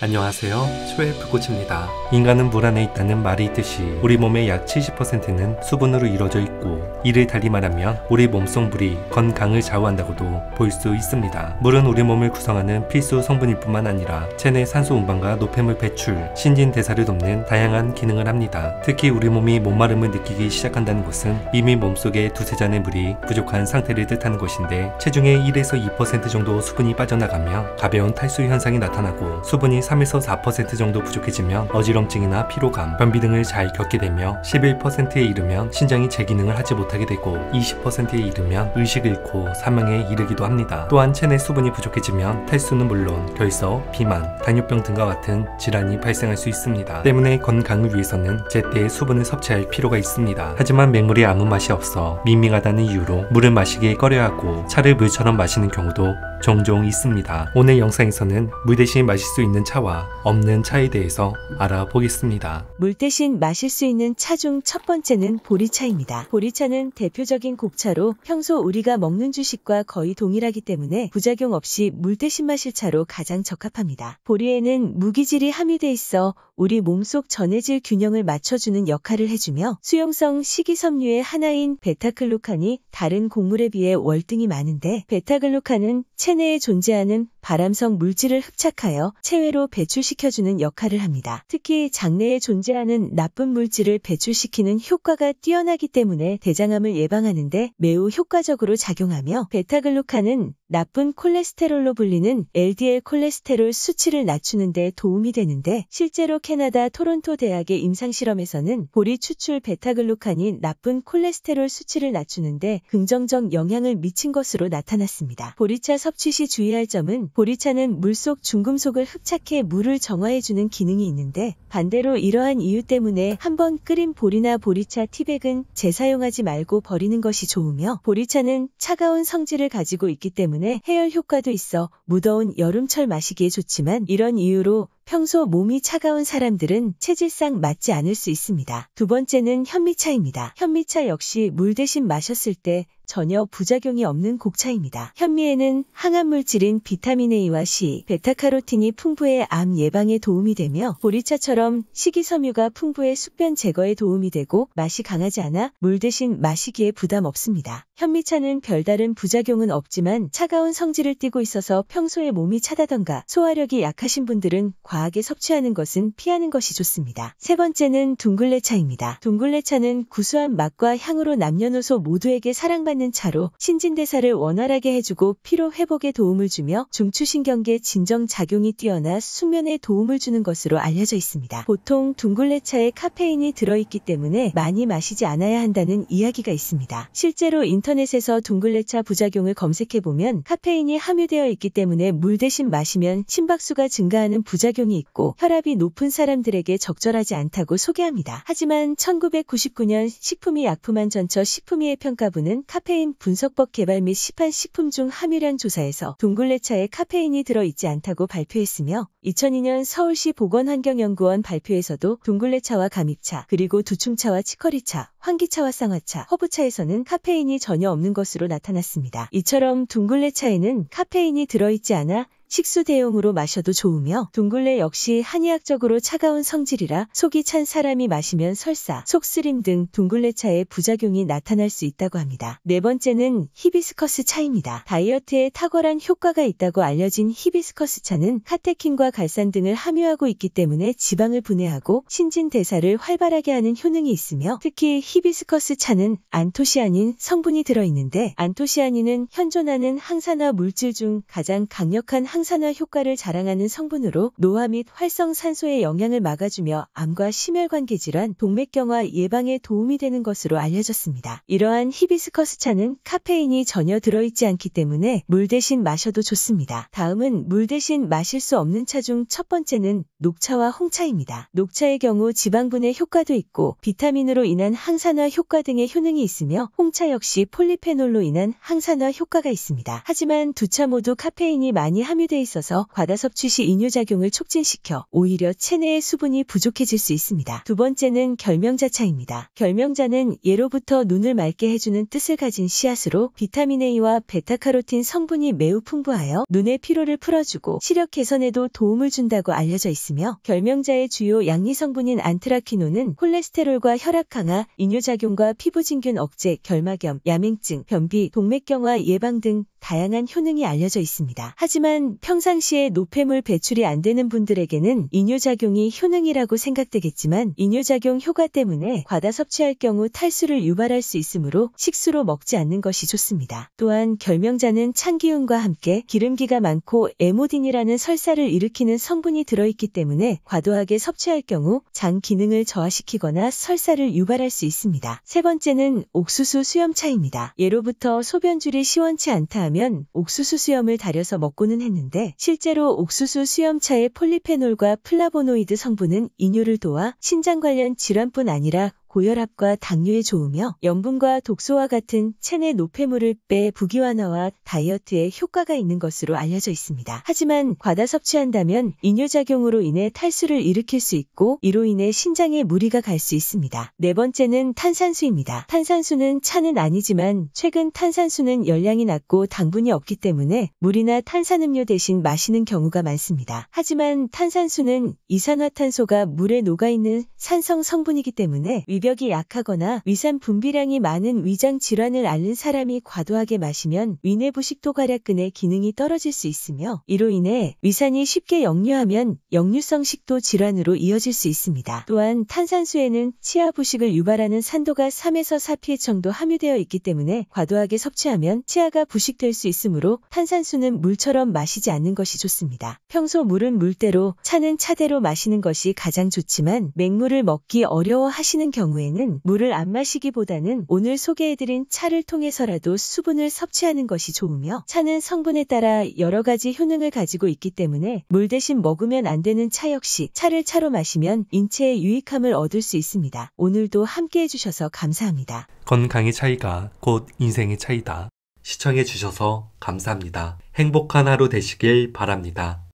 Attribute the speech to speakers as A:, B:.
A: 안녕하세요. 쇼엘프 코치입니다. 인간은 물 안에 있다는 말이 있듯이 우리 몸의 약 70%는 수분으로 이루어져 있고 이를 달리 말하면 우리 몸속 물이 건강을 좌우한다고도 볼 수 있습니다. 물은 우리 몸을 구성하는 필수 성분일 뿐만 아니라 체내 산소 운반과 노폐물 배출, 신진 대사를 돕는 다양한 기능을 합니다. 특히 우리 몸이 목마름을 느끼기 시작한다는 것은 이미 몸속에 두세 잔의 물이 부족한 상태를 뜻하는 것인데 체중의 1에서 2% 정도 수분이 빠져나가며 가벼운 탈수 현상이 나타나고 수분이 3에서 4% 정도 부족해지면 어지럼증이나 피로감, 변비 등을 잘 겪게 되며 11%에 이르면 신장이 재기능을 하지 못하게 되고 20%에 이르면 의식을 잃고 사망에 이르기도 합니다. 또한 체내 수분이 부족해지면 탈수는 물론 결석, 비만, 당뇨병 등과 같은 질환이 발생할 수 있습니다. 때문에 건강을 위해서는 제때 수분을 섭취할 필요가 있습니다. 하지만 맹물이 아무 맛이 없어 밍밍하다는 이유로 물을 마시기 꺼려하고 차를 물처럼 마시는 경우도 종종 있습니다. 오늘 영상에서는 물 대신 마실 수 있는 차와 없는 차에 대해서 알아보겠습니다.
B: 물 대신 마실 수 있는 차 중 첫 번째는 보리차입니다. 보리차는 대표적인 곡차로 평소 우리가 먹는 주식과 거의 동일하기 때문에 부작용 없이 물 대신 마실 차로 가장 적합합니다. 보리에는 무기질이 함유돼 있어 우리 몸속 전해질 균형을 맞춰주는 역할을 해주며 수용성 식이섬유의 하나인 베타글루칸이 다른 곡물에 비해 월등히 많은데 베타글루칸은 체내에 존재하는 발암성 물질을 흡착하여 체외로 배출시켜주는 역할을 합니다. 특히 장내에 존재하는 나쁜 물질을 배출시키는 효과가 뛰어나기 때문에 대장암을 예방하는데 매우 효과적으로 작용하며 베타글루칸은 나쁜 콜레스테롤로 불리는 LDL 콜레스테롤 수치를 낮추는 데 도움이 되는데 실제로 캐나다 토론토 대학의 임상실험에서는 보리 추출 베타글루칸인 나쁜 콜레스테롤 수치를 낮추는데 긍정적 영향을 미친 것으로 나타났습니다. 보리차 섭취 시 주의할 점은 보리차는 물속 중금속을 흡착해 물을 정화해주는 기능이 있는데 반대로 이러한 이유 때문에 한번 끓인 보리나 보리차 티백은 재사용하지 말고 버리는 것이 좋으며 보리차는 차가운 성질을 가지고 있기 때문에 해열 효과도 있어 무더운 여름철 마시기에 좋지만 이런 이유로 평소 몸이 차가운 사람들은 체질상 맞지 않을 수 있습니다. 두 번째는 현미차입니다. 현미차 역시 물 대신 마셨을 때 전혀 부작용이 없는 곡차입니다. 현미에는 항암 물질인 비타민 A와 C, 베타카로틴이 풍부해 암 예방에 도움이 되며 보리차처럼 식이섬유가 풍부해 숙변 제거에 도움이 되고 맛이 강하지 않아 물 대신 마시기에 부담 없습니다. 현미차는 별다른 부작용은 없지만 차가운 성질을 띠고 있어서 평소에 몸이 차다던가 소화력이 약하신 분들은 과하게 섭취하는 것은 피하는 것이 좋습니다. 세 번째는 둥글레차입니다. 둥글레차는 구수한 맛과 향으로 남녀노소 모두에게 사랑받는 않는 차로 신진대사를 원활하게 해주고 피로 회복에 도움을 주며 중추신경계 진정작용이 뛰어나 수면에 도움을 주는 것으로 알려져 있습니다. 보통 둥글레 차에 카페인이 들어있기 때문에 많이 마시지 않아야 한다는 이야기가 있습니다. 실제로 인터넷에서 둥글레차 부작용을 검색해보면 카페인이 함유되어 있기 때문에 물 대신 마시면 심박수가 증가하는 부작용이 있고 혈압이 높은 사람들에게 적절하지 않다고 소개합니다. 하지만 1999년 식품이 약품안 전처 식품의의 평가부는 카페인 카페인 분석법 개발 및 시판 식품 중 함유량 조사에서 동굴레차에 카페인이 들어있지 않다고 발표했으며 2002년 서울시 보건환경연구원 발표에서도 동굴레차와 감입차 그리고 두충차와 치커리차 환기차와 쌍화차, 허브차에서는 카페인이 전혀 없는 것으로 나타났습니다. 이처럼 둥글레차에는 카페인이 들어있지 않아 식수 대용으로 마셔도 좋으며 둥글레 역시 한의학적으로 차가운 성질이라 속이 찬 사람이 마시면 설사, 속쓰림 등 둥글레 차의 부작용이 나타날 수 있다고 합니다. 네 번째는 히비스커스 차입니다. 다이어트에 탁월한 효과가 있다고 알려진 히비스커스 차는 카테킨과 갈산 등을 함유하고 있기 때문에 지방을 분해하고 신진대사를 활발하게 하는 효능이 있으며 특히 히비스커스 차는 안토시아닌 성분이 들어있는데 안토시아닌은 현존하는 항산화 물질 중 가장 강력한 항 항산화 효과를 자랑하는 성분으로 노화 및 활성산소의 영향을 막아주며 암과 심혈관계 질환, 동맥경화 예방에 도움이 되는 것으로 알려졌습니다. 이러한 히비스커스 차는 카페인이 전혀 들어있지 않기 때문에 물 대신 마셔도 좋습니다. 다음은 물 대신 마실 수 없는 차 중 첫 번째는 녹차와 홍차입니다. 녹차의 경우 지방분의 효과도 있고 비타민으로 인한 항산화 효과 등의 효능이 있으며 홍차 역시 폴리페놀로 인한 항산화 효과가 있습니다. 하지만 두 차 모두 카페인이 많이 함유 흡수돼 있어서 과다 섭취 시 이뇨작용을 촉진시켜 오히려 체내의 수분이 부족해질 수 있습니다. 두 번째는 결명자차입니다. 결명자는 예로부터 눈을 맑게 해주는 뜻을 가진 씨앗으로 비타민 A와 베타카로틴 성분이 매우 풍부하여 눈의 피로를 풀어주고 시력 개선에도 도움을 준다고 알려져 있으며 결명자의 주요 양리 성분인 안트라키노는 콜레스테롤과 혈압 강화, 이뇨작용과 피부진균 억제, 결막염, 야맹증, 변비, 동맥경화 예방 등 다양한 효능이 알려져 있습니다. 하지만 평상시에 노폐물 배출이 안 되는 분들에게는 이뇨작용이 효능이라고 생각되겠지만 이뇨작용 효과 때문에 과다 섭취할 경우 탈수를 유발할 수 있으므로 식수로 먹지 않는 것이 좋습니다. 또한 결명자는 참기운과 함께 기름기가 많고 에모딘이라는 설사를 일으키는 성분이 들어있기 때문에 과도하게 섭취할 경우 장 기능을 저하시키거나 설사를 유발할 수 있습니다. 세 번째는 옥수수 수염차입니다. 예로부터 소변줄이 시원치 않다 하면 옥수수 수염을 다려서 먹고는 했는데 실제로 옥수수 수염차의 폴리페놀과 플라보노이드 성분은 이뇨를 도와 신장 관련 질환뿐 아니라 고혈압과 당뇨에 좋으며 염분과 독소와 같은 체내 노폐물을 빼 부기완화와 다이어트에 효과가 있는 것으로 알려져 있습니다. 하지만 과다 섭취한다면 이뇨작용으로 인해 탈수를 일으킬 수 있고 이로 인해 신장에 무리가 갈 수 있습니다. 네 번째는 탄산수입니다. 탄산수는 차는 아니지만 최근 탄산수는 열량이 낮고 당분이 없기 때문에 물이나 탄산음료 대신 마시는 경우가 많습니다. 하지만 탄산수는 이산화탄소가 물에 녹아있는 산성 성분이기 때문에 위 위벽이 약하거나 위산 분비량이 많은 위장 질환을 앓는 사람이 과도하게 마시면 위내부 식도가약근의 기능이 떨어질 수 있으며 이로 인해 위산이 쉽게 역류하면 역류성 식도 질환으로 이어질 수 있습니다. 또한 탄산수에는 치아 부식을 유발하는 산도가 3에서 4피해 정도 함유되어 있기 때문에 과도하게 섭취하면 치아가 부식될 수 있으므로 탄산수는 물처럼 마시지 않는 것이 좋습니다. 평소 물은 물대로 차는 차대로 마시는 것이 가장 좋지만 맹물을 먹기 어려워 하시는 경우 경우에는 물을 안 마시기보다는 오늘 소개해드린 차를 통해서라도 수분을 섭취하는 것이 좋으며 차는 성분에 따라 여러 가지 효능을 가지고 있기 때문에 물 대신 먹으면 안 되는 차 역시 차를 차로 마시면 인체에 유익함을 얻을 수 있습니다. 오늘도 함께 해주셔서 감사합니다.
A: 건강의 차이가 곧 인생의 차이다. 시청해주셔서 감사합니다. 행복한 하루 되시길 바랍니다.